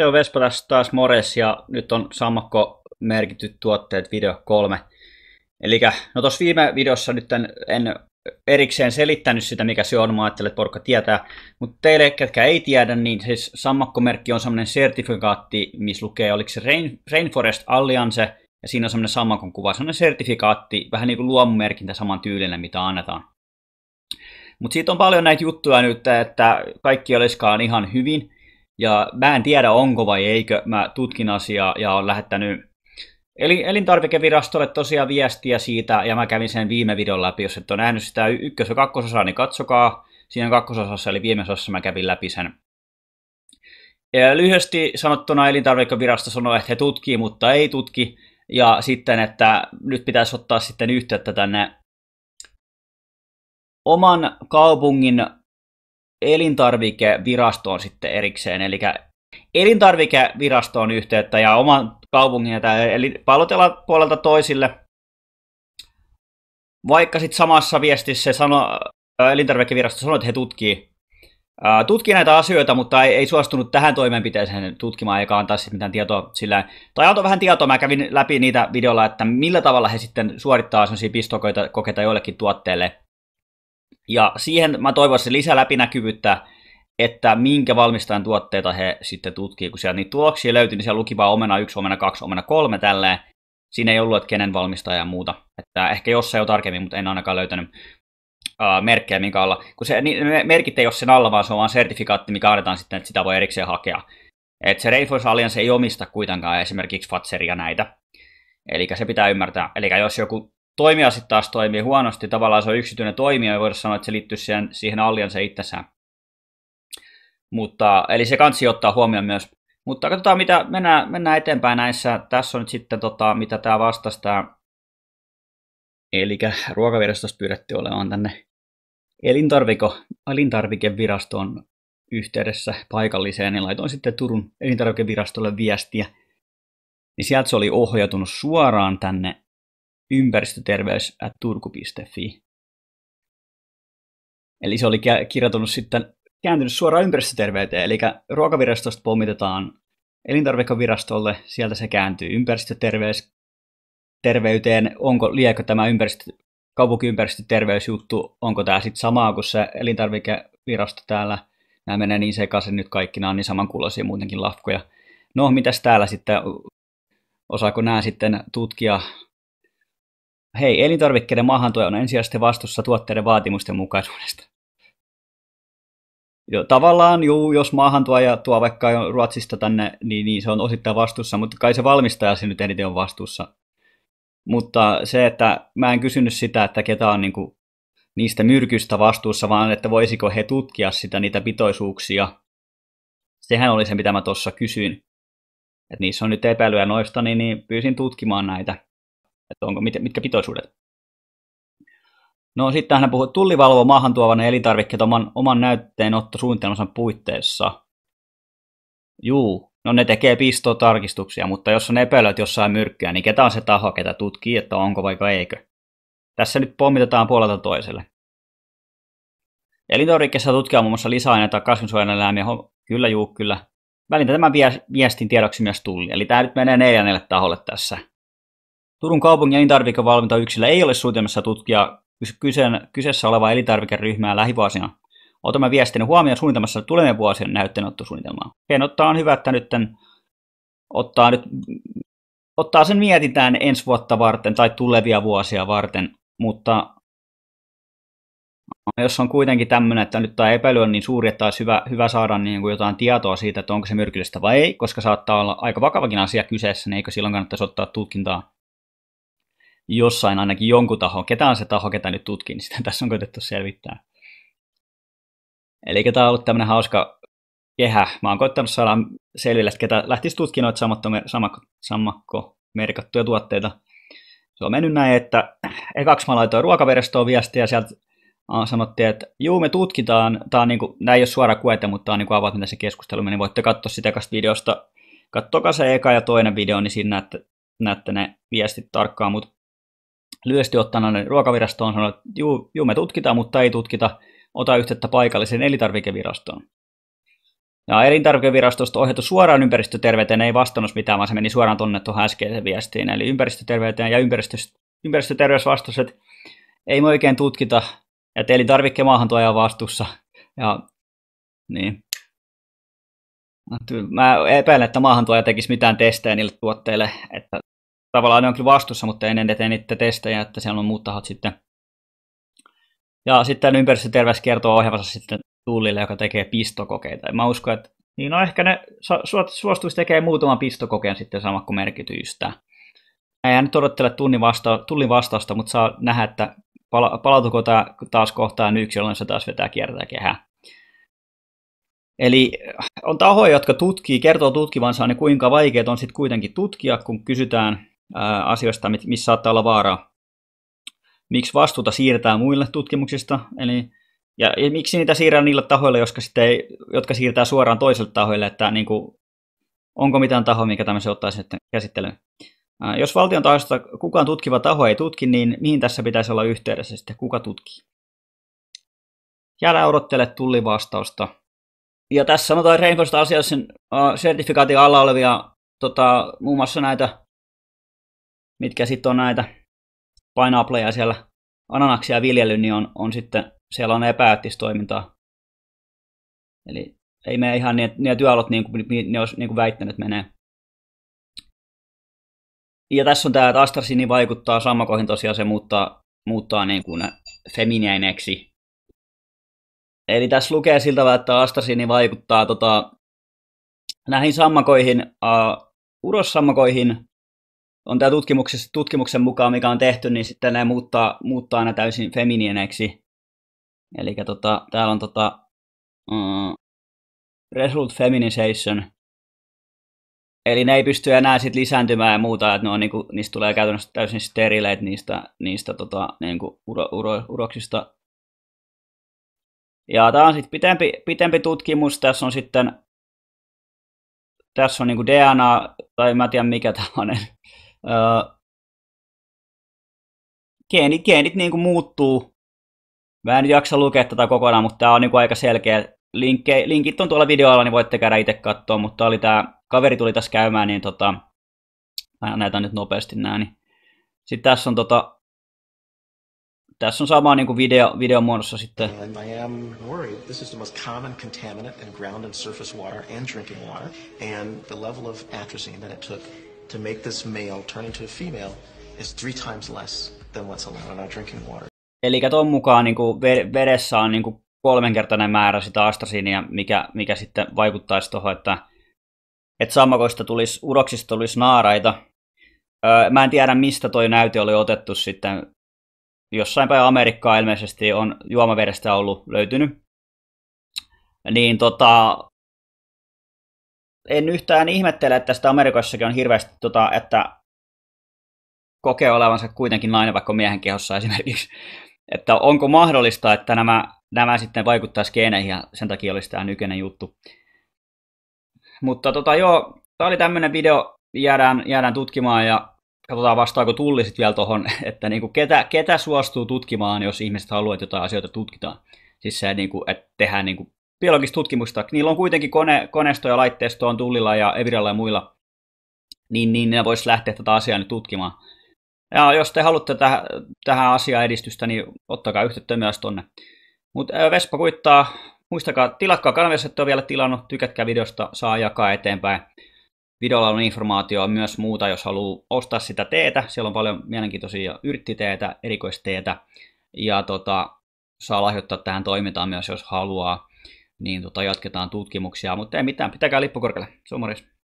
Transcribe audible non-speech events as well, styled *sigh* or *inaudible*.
Se on Vespa tässä taas Mores ja nyt on sammakko merkityt tuotteet video kolme. Eli no tuossa viime videossa nyt en, en erikseen selittänyt sitä, mikä se on. Mä ajattelin, että porukka tietää. Mutta teille, ketkä ei tiedä, niin siis sammakkomerkki on semmoinen sertifikaatti, missä lukee, oliko se Rain, Rainforest Alliance, ja siinä on semmoinen sammakon kuva, semmoinen sertifikaatti, vähän niin kuin luomumerkintä saman tyylinen, mitä annetaan. Mutta siitä on paljon näitä juttuja nyt, että kaikki olisikaan ihan hyvin. Ja mä en tiedä, onko vai eikö. Mä tutkin asiaa ja olen lähettänyt Eli elintarvikevirastolle tosiaan viestiä siitä, ja mä kävin sen viime videon läpi, jos et ole nähnyt sitä ykkös- ja kakkososaa, niin katsokaa. Siinä kakkososassa, eli viime osassa mä kävin läpi sen. Ja lyhyesti sanottuna elintarvikevirasto sanoi, että he tutkii, mutta ei tutki. Ja sitten, että nyt pitäisi ottaa sitten yhteyttä tänne oman kaupungin elintarvikevirastoon sitten erikseen, eli elintarvikevirastoon yhteyttä ja oman kaupungin eli pallotella puolelta toisille, vaikka sitten samassa viestissä sano, elintarvikevirasto sanoi, että he tutkii, tutkii näitä asioita, mutta ei, ei suostunut tähän toimenpiteeseen tutkimaan eikä antaa sitten mitään tietoa sillä Tai antoi vähän tietoa, mä kävin läpi niitä videolla, että millä tavalla he sitten suorittaa sellaisia pistokokeita joillekin tuotteille, ja siihen mä toivoisin lisää läpinäkyvyyttä, että minkä valmistajan tuotteita he sitten tutkii, kun siellä niitä tuloksia löytyi, niin siellä luki vaan omena 1, omena 2, omena 3 tälleen. Siinä ei ollut, että kenen valmistaja ja muuta. Että ehkä jossain jo tarkemmin, mutta en ainakaan löytänyt uh, merkkejä, minkä alla. Kun se, niin, merkit ei ole sen alla, vaan se on vaan sertifikaatti, mikä annetaan sitten, että sitä voi erikseen hakea. Et se Rainforest Alliance ei omista kuitenkaan esimerkiksi Fatseria näitä. Eli se pitää ymmärtää. Eli jos joku toimija sitten taas toimii huonosti, tavallaan se on yksityinen toimija, ja voidaan sanoa, että se liittyy siihen, siihen alliansa itsessään. Mutta, eli se kansi ottaa huomioon myös. Mutta katsotaan, mitä mennään, mennään eteenpäin näissä. Tässä on nyt sitten, tota, mitä tämä vastasi Tää. eli ruokavirastosta pyydettiin olemaan tänne elintarviko, elintarvikeviraston yhteydessä paikalliseen, niin laitoin sitten Turun elintarvikevirastolle viestiä. Niin sieltä se oli ohjautunut suoraan tänne ympäristöterveys Eli se oli kirjoitunut sitten, kääntynyt suoraan ympäristöterveyteen, eli ruokavirastosta pommitetaan elintarvikavirastolle, sieltä se kääntyy ympäristöterveyteen. onko liekö tämä ympäristö, kaupunkiympäristöterveysjuttu, onko tämä sitten samaa kuin se elintarvikevirasto täällä, nämä menee niin sekaisin nyt kaikki, nämä on niin samankuuloisia muutenkin lafkoja. No, mitäs täällä sitten, osaako nämä sitten tutkia Hei, elintarvikkeiden maahantuoja on ensisijaisesti vastuussa tuotteiden vaatimusten mukaisuudesta. Jo, tavallaan, juu, jos maahantuoja tuo vaikka Ruotsista tänne, niin, niin se on osittain vastuussa, mutta kai se valmistaja se nyt eniten on vastuussa. Mutta se, että mä en kysynyt sitä, että ketä on niin kuin niistä myrkyistä vastuussa, vaan että voisiko he tutkia sitä niitä pitoisuuksia. Sehän oli se, mitä mä tuossa kysyin. Että niissä on nyt epäilyä noista, niin, niin pyysin tutkimaan näitä että onko, mit, mitkä pitoisuudet. No sitten hän puhuu, tulli valvoo maahan tuovan elintarvikkeet oman, oman suunnitelmansa puitteissa. Juu, no ne tekee pistotarkistuksia, mutta jos on epälöt jossain myrkkyä, niin ketä on se taho, ketä tutkii, että onko vai eikö. Tässä nyt pommitetaan puolelta toiselle. Elintarvikkeessa tutkia muun muassa lisäaineita kasvinsuojeläimiä. Kyllä juu, kyllä. Välitä tämän viestin tiedoksi myös tulli. Eli tämä nyt menee neljännelle taholle tässä Turun kaupungin elintarvikevalvontayksilö ei ole suunnitelmassa tutkia kyseen, kyseessä olevaa elintarvikeryhmää lähivuosina. Otamme viestin huomioon suunnitelmassa tulevien vuosien näytteenottosuunnitelmaa. Pienottaa on hyvä, että nyt ottaa, nyt, ottaa sen mietitään ensi vuotta varten tai tulevia vuosia varten, mutta jos on kuitenkin tämmöinen, että nyt tämä epäily on niin suuri, että olisi hyvä, hyvä saada niin kuin jotain tietoa siitä, että onko se myrkyllistä vai ei, koska saattaa olla aika vakavakin asia kyseessä, niin eikö silloin kannattaisi ottaa tutkintaa jossain ainakin jonkun tahon. ketä on se taho, ketä nyt tutkin, niin sitä *laughs* tässä on koitettu selvittää. Eli tämä on ollut tämmöinen hauska kehä. Mä oon koittanut saada selville, että ketä lähtisi tutkimaan noita samakko, samakko merkattuja tuotteita. Se on mennyt näin, että ekaksi mä laitoin ruokaverestoon viestiä ja sieltä sanottiin, että juu me tutkitaan, tämä on niin kuin, näin ei ole suora kuete, mutta tämä on niin avaat, mitä se keskustelu meni, voitte katsoa sitä videosta, kattokaa se eka ja toinen video, niin siinä näette, näette ne viestit tarkkaan, mutta lyhyesti ottaen niin ruokavirasto on sanonut, että juu, juu, me tutkitaan, mutta ei tutkita, ota yhteyttä paikalliseen elintarvikevirastoon. Ja elintarvikevirastosta ohjattu suoraan ympäristöterveyteen ei vastannut mitään, vaan se meni suoraan tuonne tuohon äskeiseen viestiin. Eli ympäristöterveyteen ja ympäristö, ympäristöterveys vastasi, että ei me oikein tutkita, että elintarvikkeen maahantuoja on vastuussa. Ja, niin. Mä epäilen, että maahantuoja tekisi mitään testejä niille tuotteille, että tavallaan ne on kyllä vastuussa, mutta ennen ne niitä testejä, että siellä on muut tahot sitten. Ja sitten ympäristöterveys kertoo ohjelmassa sitten tullille, joka tekee pistokokeita. Ja mä uskon, että niin no ehkä ne suostuisi tekemään muutaman pistokokeen sitten sama kuin merkitystä. Mä en nyt odottele tunnin vasta- tullin vastausta, mutta saa nähdä, että palautuko tämä taas kohtaan yksi, jolloin se taas vetää kiertää kehää. Eli on tahoja, jotka tutkii, kertoo tutkivansa, niin kuinka vaikeet on sitten kuitenkin tutkia, kun kysytään asioista, missä saattaa olla vaaraa. Miksi vastuuta siirtää muille tutkimuksista, eli ja, ja miksi niitä siirretään niille tahoille, jotka, sitten ei, jotka siirtää suoraan toiselle tahoille, että niin kuin, onko mitään tahoa, mikä tämmöisen ottaisi sitten käsittelyyn. Ää, jos valtion tahosta kukaan tutkiva taho ei tutki, niin mihin tässä pitäisi olla yhteydessä sitten, kuka tutkii? Jäädä odottele odottele vastausta. Ja tässä sanotaan Rainforest Asiasin äh, sertifikaatin alla olevia, tota, muun muassa näitä mitkä sitten on näitä pineappleja siellä ananaksia viljely, niin on, on sitten, siellä on epäyttistoimintaa. Eli ei mene ihan niin, ne, ne työalot niin kuin niin, ne olisi niin kuin väittänyt menee. Ja tässä on tämä, että astrasini niin vaikuttaa sammakoihin tosiaan, se muuttaa, muuttaa niin kuin feminiineksi. Eli tässä lukee siltä, että astrasini vaikuttaa tota, näihin sammakoihin, uh, urossammakoihin, on tämä tutkimuksen mukaan, mikä on tehty, niin sitten ne muuttaa, muuttaa aina täysin feminieneksi. Eli tota, täällä on tota, mm, result feminization. Eli ne ei pysty enää sit lisääntymään ja muuta, että ne on, niinku, niistä tulee käytännössä täysin sterileet niistä, niistä tota, niinku, uro, uro, uroksista. Ja tämä on sitten pitempi, pitempi tutkimus. Tässä on sitten tässä on niinku DNA, tai mä en tiedä mikä tällainen geeni, geenit niin kuin muuttuu. Mä en jaksa lukea tätä kokonaan, mutta tämä on niin kuin aika selkeä. Linkke, linkit on tuolla videolla, niin voitte käydä itse katsoa, mutta oli tämä, kaveri tuli tässä käymään, niin tota, näitä näytän nyt nopeasti nää, niin. Sitten tässä on tota, tässä on sama niin kuin video, videon muodossa sitten. And I am worried. This is the most common contaminant in ground and surface water and drinking water. And the level of atrazine that it took to make this male turn into a female is three times less than what's allowed in our drinking water. Eli tuon mukaan niin kuin vedessä on niin kuin kolmenkertainen määrä sitä astrasiinia, mikä, mikä sitten vaikuttaisi tuohon, että, että sammakoista tulisi, uroksista tulisi naaraita. Öö, mä en tiedä, mistä toi näyte oli otettu sitten. Jossain päin Amerikkaa ilmeisesti on juomavedestä ollut löytynyt. Niin tota, en yhtään ihmettele, että tästä Amerikassakin on hirveästi, tota, että kokee olevansa kuitenkin nainen vaikka miehen kehossa esimerkiksi. *laughs* Että onko mahdollista, että nämä, nämä sitten vaikuttaisi geeneihin ja sen takia olisi tämä nykyinen juttu. Mutta tota, joo, tämä oli tämmöinen video, jäädään, jäädään tutkimaan ja katsotaan vastaako tulli sitten vielä tuohon, *laughs* että niinku ketä, ketä suostuu tutkimaan, jos ihmiset haluaa, että jotain asioita tutkitaan. Siis se, niinku, että tehdään niinku biologista tutkimusta. Niillä on kuitenkin kone, koneisto ja laitteisto on Tullilla ja Eviralla ja muilla, niin, niin ne voisi lähteä tätä asiaa nyt tutkimaan. Ja jos te haluatte täh- tähän asiaan edistystä, niin ottakaa yhteyttä myös tonne. Mutta Vespa kuittaa, muistakaa, tilatkaa kanava, jos ette ole vielä tilannut, tykätkää videosta, saa jakaa eteenpäin. Videolla on informaatiota myös muuta, jos haluaa ostaa sitä teetä. Siellä on paljon mielenkiintoisia yrttiteetä, erikoisteetä. Ja tota, saa lahjoittaa tähän toimintaan myös, jos haluaa niin tota, jatketaan tutkimuksia, mutta ei mitään, pitäkää lippu korkealle. Se on morjens.